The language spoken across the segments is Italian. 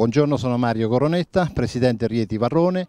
Buongiorno, sono Mario Coronetta, presidente Rieti Varrone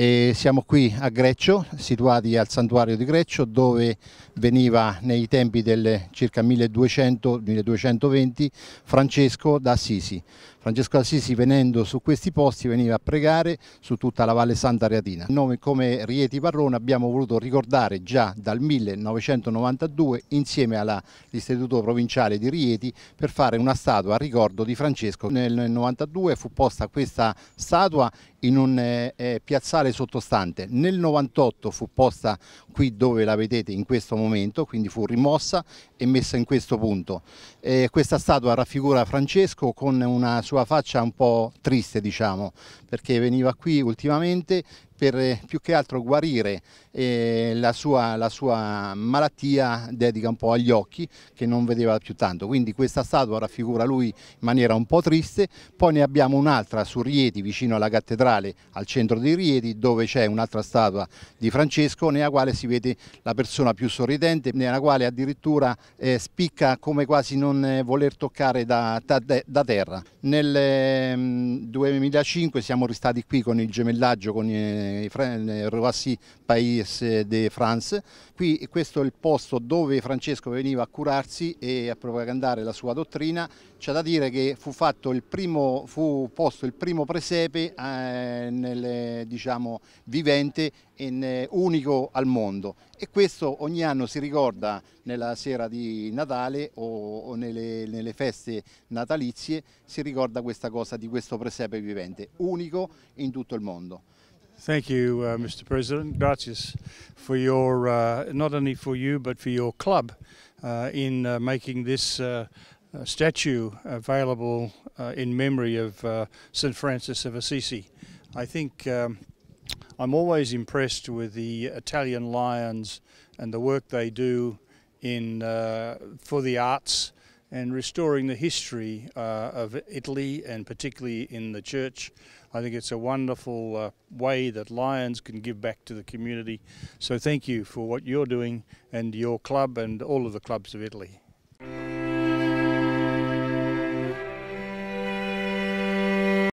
e siamo qui a Greccio, situati al santuario di Greccio, dove veniva nei tempi del circa 1200-1220 Francesco d'Assisi. Francesco d'Assisi venendo su questi posti veniva a pregare su tutta la Valle Santa Reatina. Noi come Rieti Parrona abbiamo voluto ricordare già dal 1992 insieme all'Istituto Provinciale di Rieti per fare una statua a ricordo di Francesco. Nel 1992 fu posta questa statua in un eh, eh piazzale centrale sottostante. Nel 98 fu posta qui dove la vedete in questo momento, quindi fu rimossa e messa in questo punto. Eh, questa statua raffigura Francesco con una sua faccia un po' triste, diciamo, perché veniva qui ultimamente per eh, più che altro guarire eh, la, sua, la, sua, malattia dedica un po' agli occhi che non vedeva più tanto, quindi questa statua raffigura lui in maniera un po' triste, poi ne abbiamo un'altra su Rieti vicino alla cattedrale al centro di Rieti dove c'è un'altra statua di Francesco nella quale si vede la persona più sorridente, nella quale addirittura eh, spicca come quasi non eh, voler toccare da, da, da terra. Nel eh, 2005 siamo restati qui con il gemellaggio con eh, nel Roissy Pays de France. Qui questo è il posto dove Francesco veniva a curarsi e a propagandare la sua dottrina. C'è da dire che fu, il primo, fu posto il primo presepe eh, nel, diciamo, vivente e unico al mondo e questo ogni anno si ricorda nella sera di Natale o, o nelle, nelle, feste natalizie si ricorda questa cosa di questo presepe vivente, unico in tutto il mondo. Thank you, uh, Mr. President. Gracias for your, uh, not only for you, but for your club uh, in uh, making this uh, uh, statue available in memory of St. Francis of Assisi. I think um, I'm always impressed with the Italian Lions and the work they do in for the arts and restoring the history uh, of Italy and particularly in the church. I think it's a wonderful uh, way that Lions can give back to the community. So thank you for what you're doing and your club and all of the clubs of Italy.